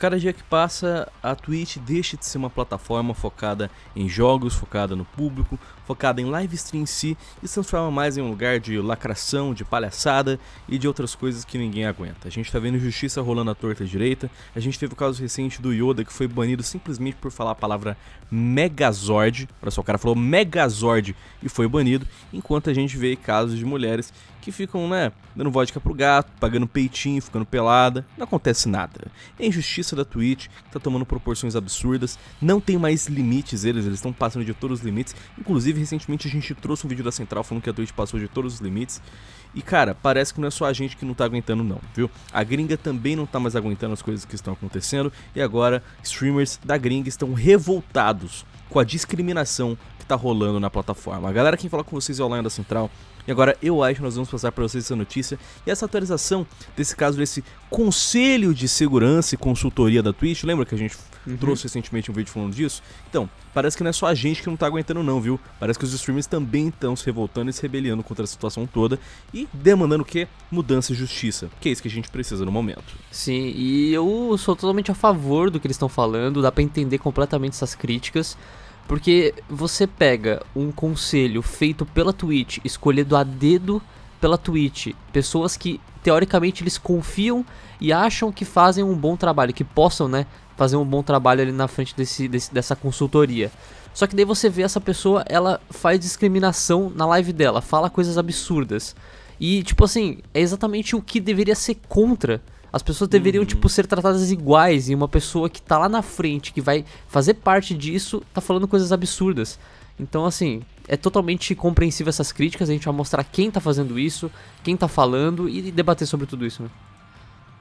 cada dia que passa, a Twitch deixa de ser uma plataforma focada em jogos, focada no público, focada em live stream em si e se transforma mais em um lugar de lacração, de palhaçada e de outras coisas que ninguém aguenta. A gente está vendo justiça rolando à torta à direita, a gente teve o caso recente do Yoda que foi banido simplesmente por falar a palavra Megazord. Olha só, o cara falou Megazord e foi banido, enquanto a gente vê casos de mulheres que ficam, né, dando vodka pro gato, pagando peitinho, ficando pelada, não acontece nada. É injustiça força da Twitch, que tá tomando proporções absurdas, não tem mais limites eles, eles estão passando de todos os limites. Inclusive, recentemente a gente trouxe um vídeo da Central falando que a Twitch passou de todos os limites. E cara, parece que não é só a gente que não tá aguentando não, viu? A gringa também não tá mais aguentando as coisas que estão acontecendo e agora streamers da gringa estão revoltados com a discriminação que tá rolando na plataforma. galera, quem fala com vocês é o Lion da Central. E agora eu acho que nós vamos passar para vocês essa notícia e essa atualização desse caso desse conselho de segurança e consultoria da Twitch. Lembra que a gente uhum. trouxe recentemente um vídeo falando disso? Então, parece que não é só a gente que não tá aguentando não, viu? Parece que os streamers também estão se revoltando e se rebeliando contra a situação toda e demandando o quê? Mudança e justiça, que é isso que a gente precisa no momento. Sim, e eu sou totalmente a favor do que eles estão falando, dá para entender completamente essas críticas. Porque você pega um conselho feito pela Twitch, escolhido a dedo pela Twitch, pessoas que teoricamente eles confiam e acham que fazem um bom trabalho, que possam, né, fazer um bom trabalho ali na frente desse, desse, dessa consultoria. Só que daí você vê essa pessoa, ela faz discriminação na live dela, fala coisas absurdas. E, tipo assim, é exatamente o que deveria ser contra. As pessoas deveriam, uhum. tipo, ser tratadas iguais e uma pessoa que tá lá na frente, que vai fazer parte disso, tá falando coisas absurdas. Então, assim, é totalmente compreensível essas críticas, a gente vai mostrar quem tá fazendo isso, quem tá falando e debater sobre tudo isso, né?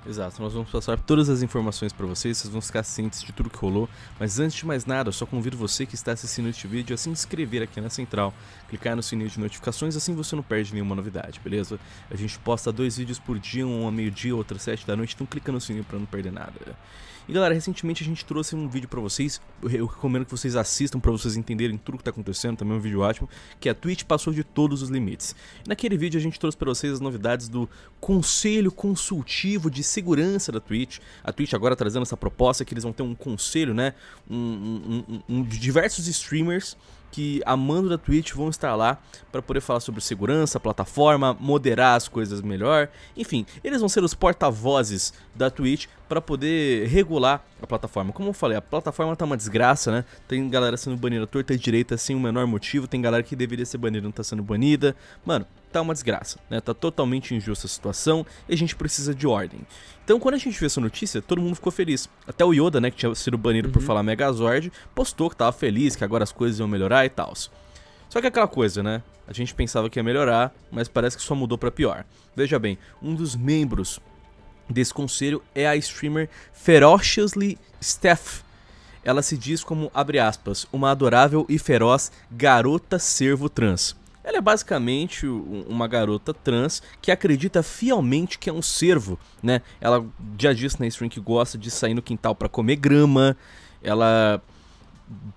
Exato, nós vamos passar todas as informações para vocês, vocês vão ficar cientes de tudo que rolou, mas antes de mais nada, só convido você que está assistindo este vídeo a se inscrever aqui na Central, clicar no sininho de notificações, assim você não perde nenhuma novidade, beleza? A gente posta dois vídeos por dia, um a meio-dia, outro às sete da noite, então clica no sininho para não perder nada. E galera, recentemente a gente trouxe um vídeo para vocês, eu recomendo que vocês assistam para vocês entenderem tudo que tá acontecendo, também é um vídeo ótimo, que a é Twitch passou de todos os limites. E naquele vídeo a gente trouxe para vocês as novidades do Conselho Consultivo de Segurança da Twitch. A Twitch agora tá trazendo essa proposta que eles vão ter um conselho, né? Um, um, um, um diversos streamers que amando da Twitch vão estar lá para poder falar sobre segurança, plataforma, moderar as coisas melhor. Enfim, eles vão ser os porta-vozes da Twitch para poder regular a plataforma. Como eu falei, a plataforma tá uma desgraça, né? Tem galera sendo banida torta e direita sem o menor motivo, tem galera que deveria ser banida não tá sendo banida. Mano, tá uma desgraça, né? Tá totalmente injusta a situação e a gente precisa de ordem. Então, quando a gente viu essa notícia, todo mundo ficou feliz. Até o Yoda, né, que tinha sido banido uhum. por falar Megazord, postou que tava feliz, que agora as coisas iam melhorar e tal. Só que é aquela coisa, né? A gente pensava que ia melhorar, mas parece que só mudou para pior. Veja bem, um dos membros desse conselho é a streamer Ferociously Steph. Ela se diz como, abre aspas, uma adorável e feroz garota servo trans. Ela é basicamente uma garota trans que acredita fielmente que é um servo, né? Ela já disse na stream que gosta de sair no quintal para comer grama, ela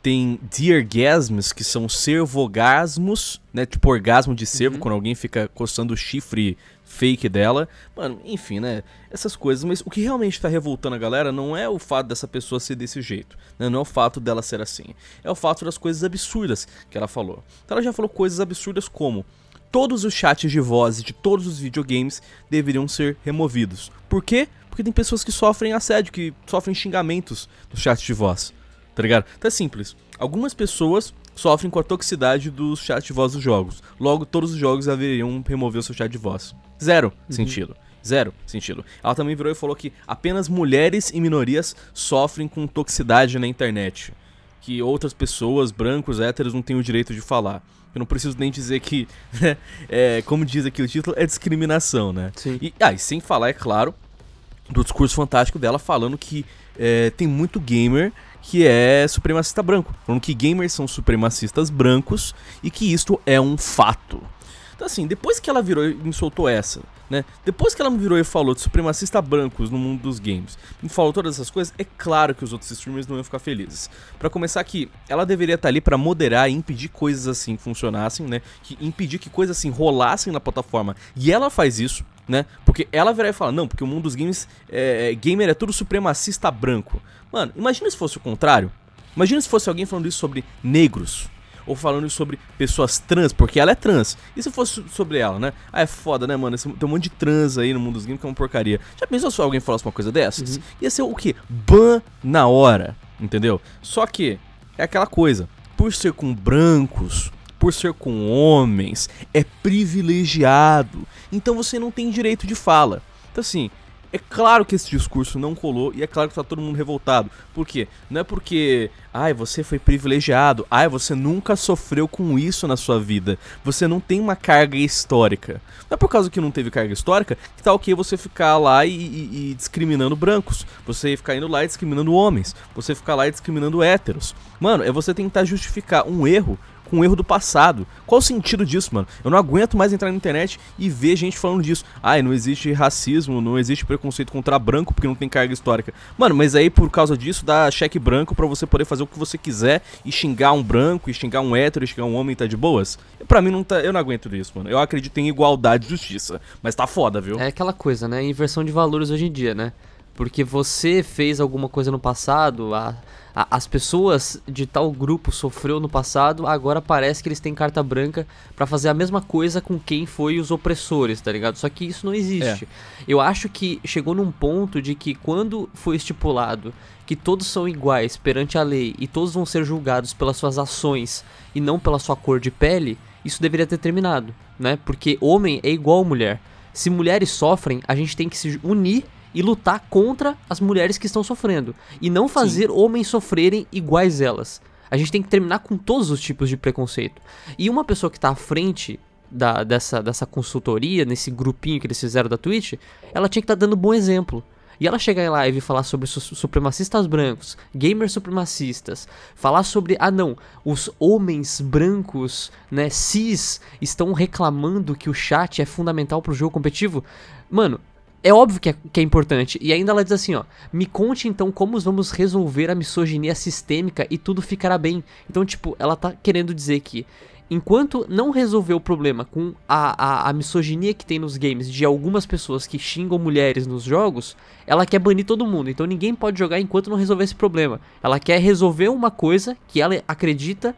tem diergasms, que são servogasmos, né? Tipo orgasmo de servo, uhum. quando alguém fica coçando o chifre fake dela. Mano, enfim, né? Essas coisas. Mas o que realmente tá revoltando a galera não é o fato dessa pessoa ser desse jeito. Né? Não é o fato dela ser assim. É o fato das coisas absurdas que ela falou. Então ela já falou coisas absurdas como todos os chats de voz de todos os videogames deveriam ser removidos. Por quê? Porque tem pessoas que sofrem assédio, que sofrem xingamentos no chat de voz tá ligado? Tá simples. Algumas pessoas sofrem com a toxicidade dos chats de voz dos jogos. Logo, todos os jogos deveriam remover o seu chat de voz. Zero uhum. sentido. Zero sentido. Ela também virou e falou que apenas mulheres e minorias sofrem com toxicidade na internet. Que outras pessoas, brancos, héteros, não têm o direito de falar. Eu não preciso nem dizer que, né, é, como diz aqui o título, é discriminação, né? Sim. E, ah, e sem falar, é claro, do discurso fantástico dela falando que é, tem muito gamer que é supremacista branco, falando que gamers são supremacistas brancos e que isto é um fato. Então, assim, depois que ela virou e me soltou essa, né? Depois que ela me virou e falou de supremacista brancos no mundo dos games, me falou todas essas coisas, é claro que os outros streamers não iam ficar felizes. Para começar que ela deveria estar tá ali para moderar e impedir coisas assim funcionassem, né? Que impedir que coisas assim rolassem na plataforma. E ela faz isso, né? Porque ela virar e falar, não, porque o mundo dos games, é, é gamer é tudo supremacista branco. Mano, imagina se fosse o contrário. Imagina se fosse alguém falando isso sobre negros, ou falando sobre pessoas trans, porque ela é trans. E se fosse sobre ela, né? Ah, é foda, né, mano? Tem um monte de trans aí no mundo dos games que é uma porcaria. Já pensou se alguém falasse uma coisa dessas? Uhum. Ia ser o quê? Ban na hora, entendeu? Só que é aquela coisa, por ser com brancos, por ser com homens, é privilegiado. Então você não tem direito de fala. Então assim, é claro que esse discurso não colou e é claro que tá todo mundo revoltado. Por quê? Não é porque, ai, você foi privilegiado, ai, você nunca sofreu com isso na sua vida, você não tem uma carga histórica. Não é por causa que não teve carga histórica que tá ok você ficar lá e, e, e discriminando brancos, você ficar indo lá e discriminando homens, você ficar lá e discriminando héteros. Mano, é você tentar justificar um erro com um erro do passado. Qual o sentido disso, mano? Eu não aguento mais entrar na internet e ver gente falando disso. Ai, não existe racismo, não existe preconceito contra branco porque não tem carga histórica. Mano, mas aí por causa disso dá cheque branco para você poder fazer o que você quiser e xingar um branco, e xingar um hétero, e xingar um homem, tá de boas? Pra mim não tá, eu não aguento isso, mano. Eu acredito em igualdade e justiça, mas tá foda, viu? É aquela coisa, né? Inversão de valores hoje em dia, né? porque você fez alguma coisa no passado, a, a, as pessoas de tal grupo sofreu no passado, agora parece que eles têm carta branca para fazer a mesma coisa com quem foi os opressores, tá ligado? Só que isso não existe. É. Eu acho que chegou num ponto de que quando foi estipulado que todos são iguais perante a lei e todos vão ser julgados pelas suas ações e não pela sua cor de pele, isso deveria ter terminado, né? Porque homem é igual mulher. Se mulheres sofrem, a gente tem que se unir e lutar contra as mulheres que estão sofrendo e não fazer Sim. homens sofrerem iguais elas. A gente tem que terminar com todos os tipos de preconceito. E uma pessoa que está à frente da, dessa, dessa consultoria, nesse grupinho que eles fizeram da Twitch, ela tinha que estar tá dando bom exemplo. E ela chegar em live e falar sobre su supremacistas brancos, gamers supremacistas, falar sobre, ah não, os homens brancos, né, cis, estão reclamando que o chat é fundamental pro jogo competitivo. Mano, é óbvio que é, que é, importante. E ainda ela diz assim, ó. Me conte então como vamos resolver a misoginia sistêmica e tudo ficará bem. Então, tipo, ela tá querendo dizer que enquanto não resolver o problema com a, a, a, misoginia que tem nos games de algumas pessoas que xingam mulheres nos jogos, ela quer banir todo mundo. Então ninguém pode jogar enquanto não resolver esse problema. Ela quer resolver uma coisa que ela acredita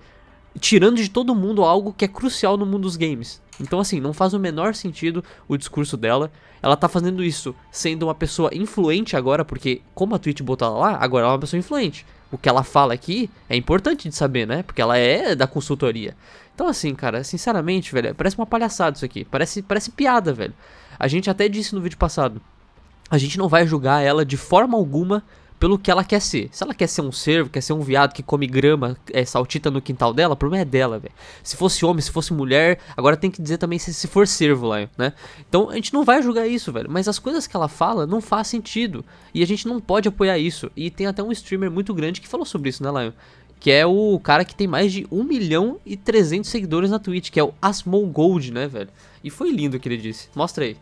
tirando de todo mundo algo que é crucial no mundo dos games. Então, assim, não faz o menor sentido o discurso dela. Ela tá fazendo isso sendo uma pessoa influente agora, porque como a Twitch botou ela lá, agora ela é uma pessoa influente. O que ela fala aqui é importante de saber, né? Porque ela é da consultoria. Então, assim, cara, sinceramente, velho, parece uma palhaçada isso aqui. Parece, parece piada, velho. A gente até disse no vídeo passado. A gente não vai julgar ela de forma alguma pelo que ela quer ser. Se ela quer ser um servo, quer ser um viado que come grama, é, saltita no quintal dela, o problema é dela, velho. Se fosse homem, se fosse mulher, agora tem que dizer também se, se for servo lá, né? Então a gente não vai julgar isso, velho. Mas as coisas que ela fala não faz sentido. E a gente não pode apoiar isso. E tem até um streamer muito grande que falou sobre isso, né, Lion? que é o cara que tem mais de 1 milhão e 300 seguidores na Twitch, que é o Asmongold, né, velho? E foi lindo o que ele disse. Mostra aí.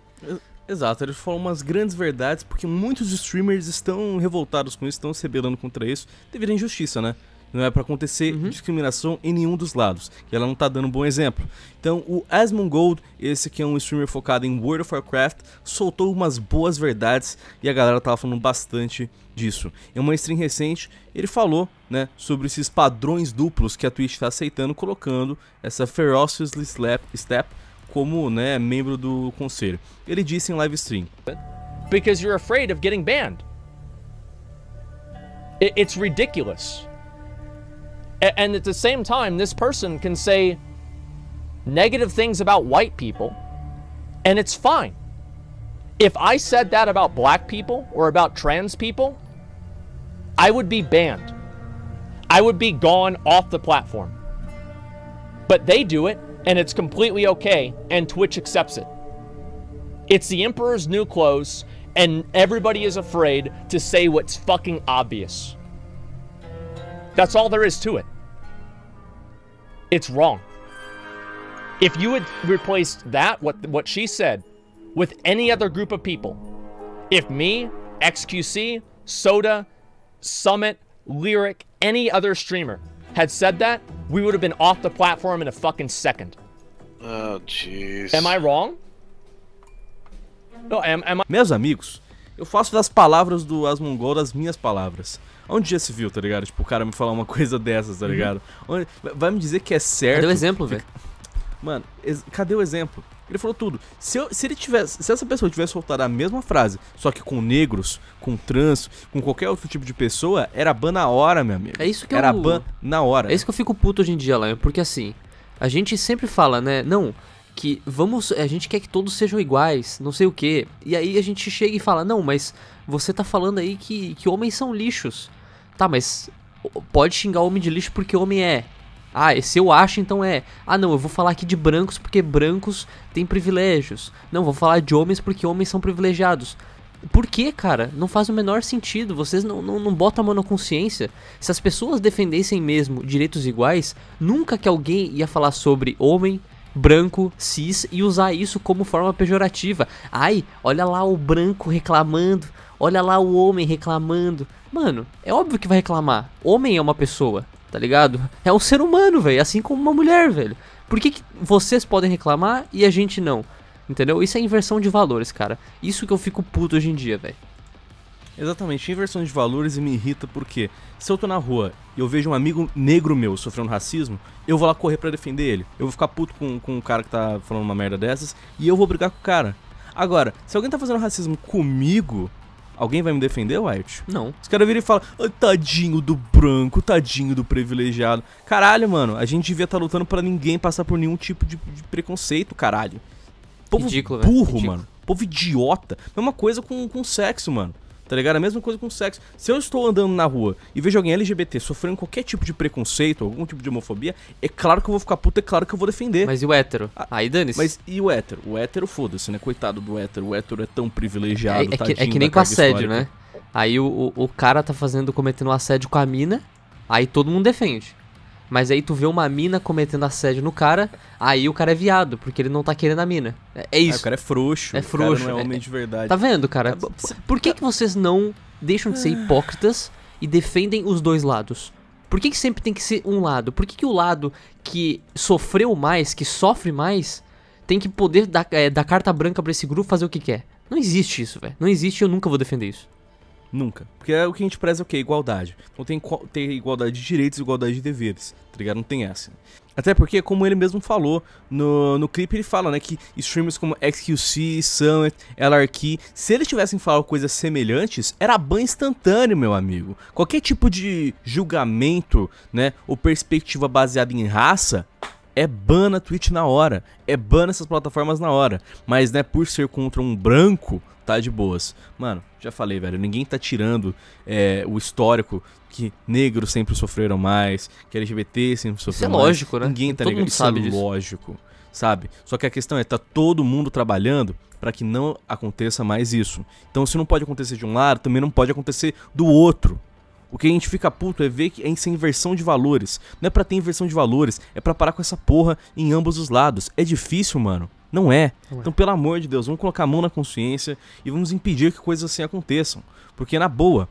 Exato, eles falam umas grandes verdades porque muitos streamers estão revoltados com isso, estão se rebelando contra isso, devido à injustiça, né? Não é para acontecer uhum. discriminação em nenhum dos lados, que ela não tá dando um bom exemplo. Então, o Asmongold, esse que é um streamer focado em World of Warcraft, soltou umas boas verdades e a galera tava falando bastante disso. Em uma stream recente, ele falou, né, sobre esses padrões duplos que a Twitch tá aceitando, colocando essa Ferocious Slap, Step como né, membro do conselho. Ele disse em live stream: Because you're afraid of getting banned. It's ridiculous. And at the same time, this person can say negative things about white people, and it's fine. If I said that about black people or about trans people, I would be banned. I would be gone off the platform. But they do it and it's completely okay, and Twitch accepts it. It's the Emperor's new clothes, and everybody is afraid to say what's fucking obvious. That's all there is to it. It's wrong. If you had replaced that, what what she said, with any other group of people, if me, XQC, Soda, Summit, Lyric, any other streamer had said that, we would have been off the platform in a fucking second. Oh, jeez. Am I wrong? No, am, am I... Meus amigos, eu faço das palavras do Asmongol as minhas palavras. Onde já se viu, tá ligado? Tipo, o cara me falar uma coisa dessas, tá uhum. ligado? Uhum. Vai me dizer que é certo. Cadê o exemplo, velho? Mano, cadê o exemplo? Ele falou tudo. Se, eu, se ele tivesse, se essa pessoa tivesse soltado a mesma frase, só que com negros, com trans, com qualquer outro tipo de pessoa, era ban na hora, meu amigo. É isso que era eu... ban na hora. É isso que eu fico puto hoje em dia, Lion, porque assim, a gente sempre fala, né? Não, que vamos, a gente quer que todos sejam iguais, não sei o quê. E aí a gente chega e fala: "Não, mas você tá falando aí que que homens são lixos". Tá, mas pode xingar homem de lixo porque homem é. Ah, é, se eu acho, então é. Ah, não, eu vou falar aqui de brancos porque brancos têm privilégios. Não, vou falar de homens porque homens são privilegiados. Por que, cara? Não faz o menor sentido. Vocês não, não, não botam a mão na consciência. Se as pessoas defendessem mesmo direitos iguais, nunca que alguém ia falar sobre homem, branco, cis e usar isso como forma pejorativa. Ai, olha lá o branco reclamando, olha lá o homem reclamando. Mano, é óbvio que vai reclamar. Homem é uma pessoa tá ligado? É um ser humano, velho, assim como uma mulher, velho. Por que, que vocês podem reclamar e a gente não? Entendeu? Isso é inversão de valores, cara. Isso que eu fico puto hoje em dia, velho. Exatamente, inversão de valores e me irrita porque se eu tô na rua e eu vejo um amigo negro meu sofrendo racismo, eu vou lá correr para defender ele. Eu vou ficar puto com, com um cara que tá falando uma merda dessas e eu vou brigar com o cara. Agora, se alguém tá fazendo racismo comigo, Alguém vai me defender, White? Não. Os caras viram e falam, tadinho do branco, tadinho do privilegiado. Caralho, mano, a gente devia estar tá lutando para ninguém passar por nenhum tipo de, de preconceito, caralho. Povo Ridículo, burro, Ridículo. mano. Povo idiota. Mesma coisa com, com sexo, mano. Tá ligado? A mesma coisa com sexo. Se eu estou andando na rua e vejo alguém LGBT sofrendo qualquer tipo de preconceito, algum tipo de homofobia, é claro que eu vou ficar puto, é claro que eu vou defender. Mas e o hétero? Ah, Aí dane-se. Mas e o hétero? O hétero, foda-se, né? Coitado do hétero. O hétero é tão privilegiado, é, é que, é que nem com assédio, histórica. né? Aí o, o, o cara tá fazendo, cometendo um assédio com a mina, aí todo mundo defende. Mas aí tu vê uma mina cometendo assédio no cara, aí o cara é viado, porque ele não tá querendo a mina. É, é, é isso. Ah, o cara é frouxo. É, é frouxo. não é homem de é. verdade. Tá vendo, cara? Por que, que vocês não deixam de ser ah. hipócritas e defendem os dois lados? Por que, que sempre tem que ser um lado? Por que, que o lado que sofreu mais, que sofre mais, tem que poder dar, é, dar carta branca para esse grupo fazer o que quer? Não existe isso, velho. Não existe e eu nunca vou defender isso. Nunca. Porque é o que a gente preza é o quê? Igualdade. Então tem, tem igualdade de direitos e igualdade de deveres, tá ligado? Não tem essa. Até porque, como ele mesmo falou no, no clipe, ele fala, né, que streamers como XQC, Summit, LRK, se eles tivessem falado coisas semelhantes, era ban instantâneo, meu amigo. Qualquer tipo de julgamento, né, ou perspectiva baseada em raça, é ban na Twitch na hora, é ban nessas plataformas na hora. Mas, né, por ser contra um branco, tá de boas. Mano, já falei, velho, ninguém tá tirando é, o histórico que negros sempre sofreram mais, que LGBT sempre sofreu é mais. Isso é lógico, né? Ninguém tá Todo Mundo sabe Isso é disso. lógico, sabe? Só que a questão é, tá todo mundo trabalhando para que não aconteça mais isso. Então, se não pode acontecer de um lado, também não pode acontecer do outro. O que a gente fica puto é ver que é essa inversão de valores. Não é pra ter inversão de valores, é pra parar com essa porra em ambos os lados. É difícil, mano. Não é. Não é. Então, pelo amor de Deus, vamos colocar a mão na consciência e vamos impedir que coisas assim aconteçam. Porque, na boa,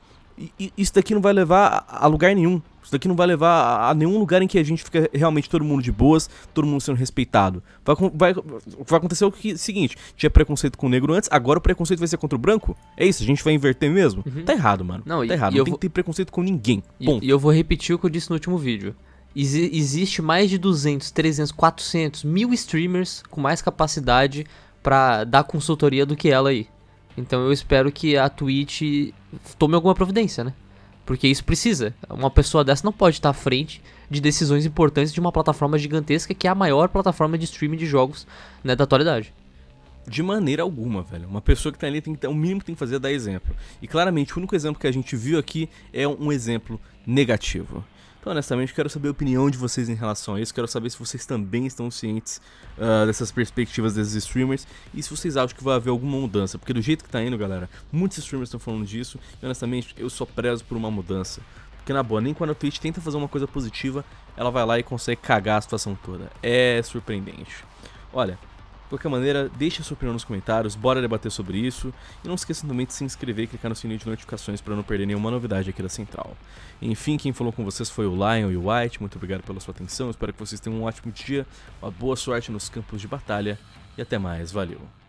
isso daqui não vai levar a lugar nenhum. Isso daqui não vai levar a nenhum lugar em que a gente fica realmente todo mundo de boas, todo mundo sendo respeitado. Vai, vai, vai acontecer o que, seguinte: tinha preconceito com o negro antes, agora o preconceito vai ser contra o branco? É isso, a gente vai inverter mesmo? Uhum. Tá errado, mano. Não, tá e, errado. E não tem vou... que ter preconceito com ninguém. E, e eu vou repetir o que eu disse no último vídeo. Ex existe mais de 200, 300, 400 mil streamers com mais capacidade para dar consultoria do que ela aí. Então eu espero que a Twitch tome alguma providência, né? Porque isso precisa. Uma pessoa dessa não pode estar à frente de decisões importantes de uma plataforma gigantesca que é a maior plataforma de streaming de jogos né, da atualidade. De maneira alguma, velho. Uma pessoa que tá ali tem que ter, o mínimo que tem que fazer é dar exemplo. E claramente o único exemplo que a gente viu aqui é um exemplo negativo. Então, honestamente, quero saber a opinião de vocês em relação a isso. Quero saber se vocês também estão cientes uh, dessas perspectivas desses streamers e se vocês acham que vai haver alguma mudança. Porque do jeito que tá indo, galera, muitos streamers estão falando disso e, honestamente, eu só prezo por uma mudança. Porque, na boa, nem quando a Twitch tenta fazer uma coisa positiva, ela vai lá e consegue cagar a situação toda. É surpreendente. Olha, qualquer maneira, deixe a sua opinião nos comentários, bora debater sobre isso. E não esqueçam também de se inscrever e clicar no sininho de notificações para não perder nenhuma novidade aqui da Central. Enfim, quem falou com vocês foi o Lion e o White, muito obrigado pela sua atenção, espero que vocês tenham um ótimo dia, uma boa sorte nos campos de batalha e até mais, valeu!